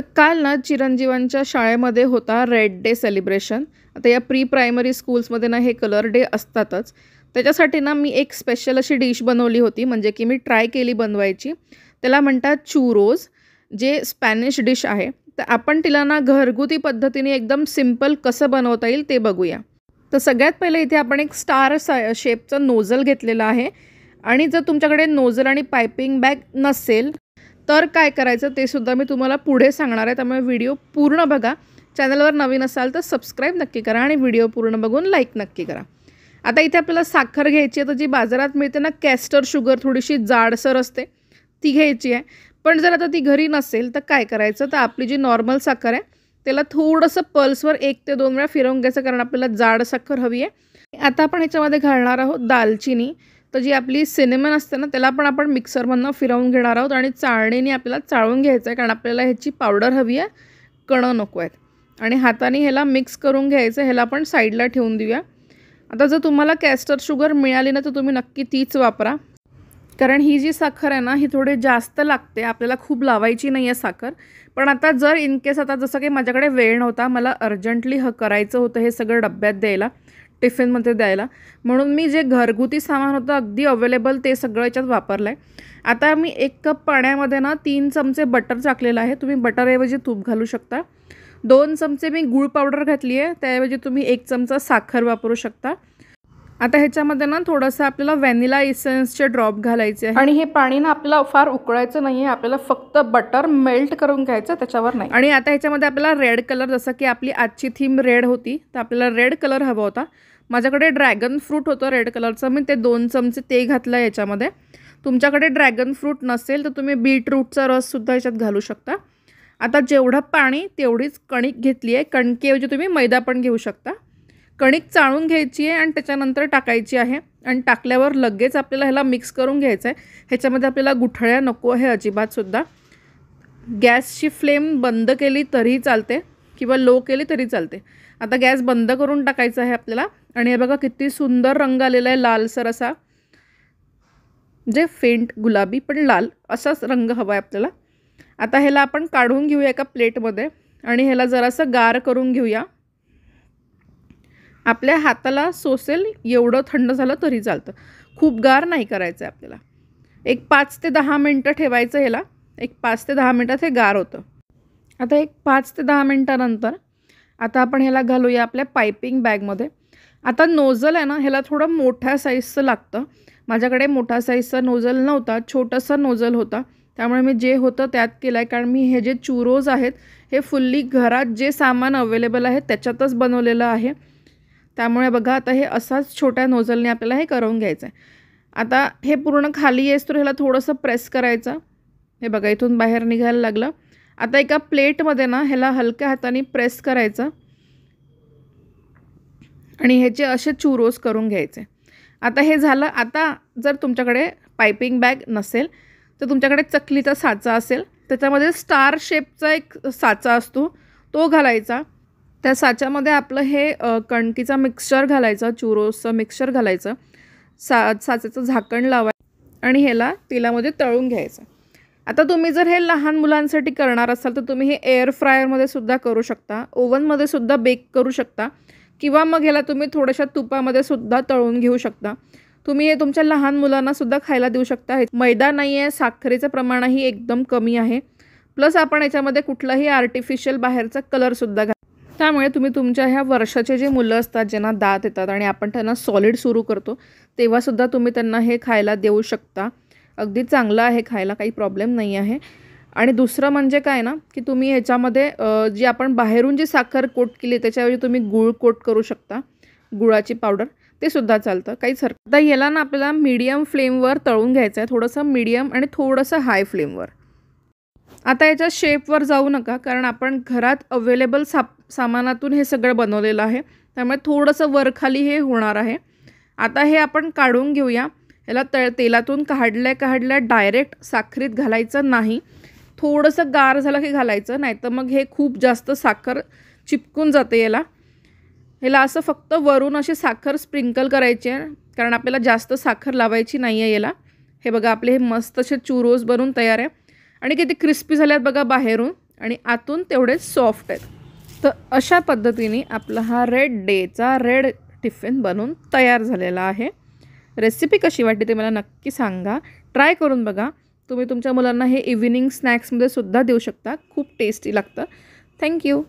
तर काल ना चिरंजीवांच्या शाळेमध्ये होता रेड डे सेलिब्रेशन आता या प्री प्रायमरी स्कूल्समध्ये ना हे कलर डे असतातच त्याच्यासाठी ना मी एक स्पेशल अशी डिश बनवली होती म्हणजे की मी ट्राय केली बनवायची त्याला म्हणतात चुरोज जे स्पॅनिश डिश आहे तर आपण तिला ना घरगुती पद्धतीने एकदम सिम्पल कसं बनवता येईल ते बघूया तर सगळ्यात पहिले इथे आपण एक स्टार शेपचं नोझल घेतलेलं आहे आणि जर तुमच्याकडे नोझल आणि पायपिंग बॅग नसेल तर काय करायचं ते सुद्धा मी तुम्हाला पुढे सांगणार आहे त्यामुळे व्हिडिओ पूर्ण बघा चॅनलवर नवीन असाल तर सबस्क्राईब नक्की करा आणि व्हिडिओ पूर्ण बघून लाईक नक्की करा आता इथे आपल्याला साखर घ्यायची आहे तर जी बाजारात मिळते ना कॅस्टर शुगर थोडीशी जाडसर असते ती घ्यायची आहे पण जर आता ती घरी नसेल तर काय करायचं तर आपली जी नॉर्मल साखर आहे त्याला थोडंसं पल्सवर एक ते दोन वेळा फिरवून घ्यायचं कारण आपल्याला जाड साखर हवी आहे आता आपण ह्याच्यामध्ये घालणार आहोत दालचिनी तर जी आपली सिनेमन असते ना त्याला पण आपण मिक्सरमधनं फिरवून घेणार आहोत आणि चाळणीने आपल्याला चाळून घ्यायचं आहे कारण आपल्याला ह्याची पावडर हवी आहे कणं नको आहेत आणि हाताने ह्याला मिक्स करून घ्यायचं ह्याला आपण साईडला ठेवून देऊया आता जर तुम्हाला कॅस्टर शुगर मिळाली ना तर तुम्ही नक्की तीच वापरा कारण ही जी साखर आहे ना ही थोडी जास्त लागते आपल्याला खूप लावायची नाही आहे साखर पण आता जर इन केस आता जसं काही माझ्याकडे वेळ नव्हता मला अर्जंटली ह करायचं होतं हे सगळं डब्यात द्यायला टिफिनमध्ये द्यायला म्हणून मी जे घरगुती सामान होतं अगदी अवेलेबल ते सगळं याच्यात वापरलं आहे आता मी एक कप पाण्यामध्ये ना तीन चमचे बटर टाकलेलं आहे तुम्ही बटरऐवजी तूप घालू शकता दोन चमचे मी गूळ पावडर घातली आहे त्याऐवजी तुम्ही एक चमचा साखर वापरू शकता आता ह्याच्यामध्ये ना थोडंसं आपल्याला व्हॅनिला इसेन्सचे ड्रॉप घालायचे आहे आणि हे पाणी ना आपल्याला फार उकळायचं नाही आहे आपल्याला फक्त बटर मेल्ट करून घ्यायचं त्याच्यावर नाही आणि आता ह्याच्यामध्ये आपल्याला रेड कलर जसं की आपली आजची थीम रेड होती तर आपल्याला रेड कलर हवा होता माझ्याकडे ड्रॅगन फ्रूट होतं रेड कलरचं मी ते दोन चमचे ते घातलं आहे याच्यामध्ये तुमच्याकडे ड्रॅगन फ्रूट नसेल तर तुम्ही बीटरूटचा रससुद्धा याच्यात घालू शकता आता जेवढं पाणी तेवढीच कणिक घेतली आहे कणकेऐवजी तुम्ही मैदा पण घेऊ शकता कणिक चाळून घ्यायची आहे आणि त्याच्यानंतर टाकायची आहे आणि टाकल्यावर लगेच आपल्याला ह्याला मिक्स करून घ्यायचं आहे ह्याच्यामध्ये आपल्याला गुठळ्या नको आहे अजिबातसुद्धा गॅसची फ्लेम बंद केली तरीही चालते किंवा लो केली तरी चालते आता गॅस बंद करून टाकायचं आहे आपल्याला आणि हे बघा किती सुंदर रंग आलेला आहे लालसर असा जे फेंट गुलाबी पण लाल असाच रंग हवा आहे आपल्याला आता ह्याला आपण काढून घेऊया एका प्लेटमध्ये आणि ह्याला जरासं गार करून घेऊया आपल्या हाताला सोसेल एवढं थंड झालं तरी चालतं खूप गार नाही करायचं आहे आपल्याला एक पाच ते दहा मिनटं ठेवायचं ह्याला एक पाच ते दहा मिनटात हे गार होतं आता एक पाच ते दहा मिनटानंतर आता आपण ह्याला घालूया आपल्या पायपिंग बॅगमध्ये आता नोझल आहे ना ह्याला थोडं मोठ्या साईजचं लागतं माझ्याकडे मोठा साईजचा नोजल नव्हता छोटासा नोझल होता त्यामुळे मी जे होतं त्यात केलं आहे कारण मी हे जे चुरोज आहेत हे फुल्ली घरात जे सामान अवेलेबल आहे त्याच्यातच बनवलेलं आहे त्यामुळे बघा आता हे असाच छोट्या नोझलने आपल्याला हे करून घ्यायचं आहे आता हे पूर्ण खाली येस तर ह्याला थोडंसं प्रेस करायचं हे बघा इथून बाहेर निघायला लागलं आता एका प्लेटमध्ये ना ह्याला हलक्या हाताने प्रेस करायचं आणि ह्याचे असे चुरोस करून घ्यायचे आता हे झालं आता जर तुमच्याकडे पायपिंग बॅग नसेल तर तुमच्याकडे चकलीचा साचा असेल त्याच्यामध्ये स्टार शेपचा एक साचा असतो तो घालायचा त्या साच्यामध्ये आपलं हे कणकीचा मिक्सचर घालायचं चुरोसचं मिक्सचर घालायचं सा साचेचं झाकण लावायचं आणि ह्याला तेलामध्ये तळून घ्यायचं आता तुम्ही जर हे लहान मुलांसाठी करणार असाल तर तुम्ही हे एअर फ्रायरमध्ये सुद्धा करू शकता ओव्हनमध्ये सुद्धा बेक करू शकता किंवा मग ह्याला तुम्ही थोड्याशा तुपामध्ये सुद्धा तळून घेऊ शकता तुम्ही हे तुमच्या लहान मुलांना सुद्धा खायला देऊ शकता मैदा नाही आहे साखरेचं प्रमाणही एकदम कमी आहे प्लस आपण याच्यामध्ये कुठलाही आर्टिफिशियल बाहेरचा कलरसुद्धा घ्या त्यामुळे तुम्ही तुमच्या ह्या वर्षाचे जे मुलं असतात ज्यांना दात येतात आणि आपण त्यांना सॉलिड सुरू करतो तेव्हा सुद्धा तुम्ही त्यांना हे खायला देऊ शकता अगदी चांगलं आहे खायला काही प्रॉब्लेम नाही आहे आणि दुसरं म्हणजे काय ना की तुम्ही ह्याच्यामध्ये जी आपण बाहेरून जी साखर कोट केली त्याच्याऐवजी तुम्ही गूळ कोट करू शकता गुळाची पावडर ते सुद्धा चालतं काहीच हरकत आता ह्याला ना आपल्याला मीडियम फ्लेमवर तळून घ्यायचं आहे थोडंसं मीडियम आणि थोडंसं हाय फ्लेमवर आता याच्या शेपवर जाऊ नका कारण आपण घरात अवेलेबल साप सामानातून हे सगळं बनवलेलं आहे त्यामुळे थोडंसं वरखाली हे होणार आहे आता हे आपण काढून घेऊया ह्याला तळ तेलातून काढल्या काढल्या डायरेक्ट साखरीत घालायचं नाही थोडंसं गार झालं की घालायचं नाहीतर मग हे खूप जास्त साखर चिपकून जाते याला ह्याला असं फक्त वरून असे साखर स्प्रिंकल करायचे कारण आपल्याला जास्त साखर लावायची नाही आहे याला हे बघा आपले हे मस्त असे चुरोज बनून तयार आहे आणि किती क्रिस्पी आहेत बघा बाहेरून आणि आतून तेवढे सॉफ्ट आहेत तर अशा पद्धतीने आपला हा रेड डेचा रेड टिफिन बनून तयार झालेला आहे रेसिपी कशी वाटली ते मला नक्की सांगा ट्राय करून बघा तुम्ही तुमच्या मुलांना हे इव्हिनिंग स्नॅक्समध्ये सुद्धा देऊ शकता खूप टेस्टी लागतं थँक्यू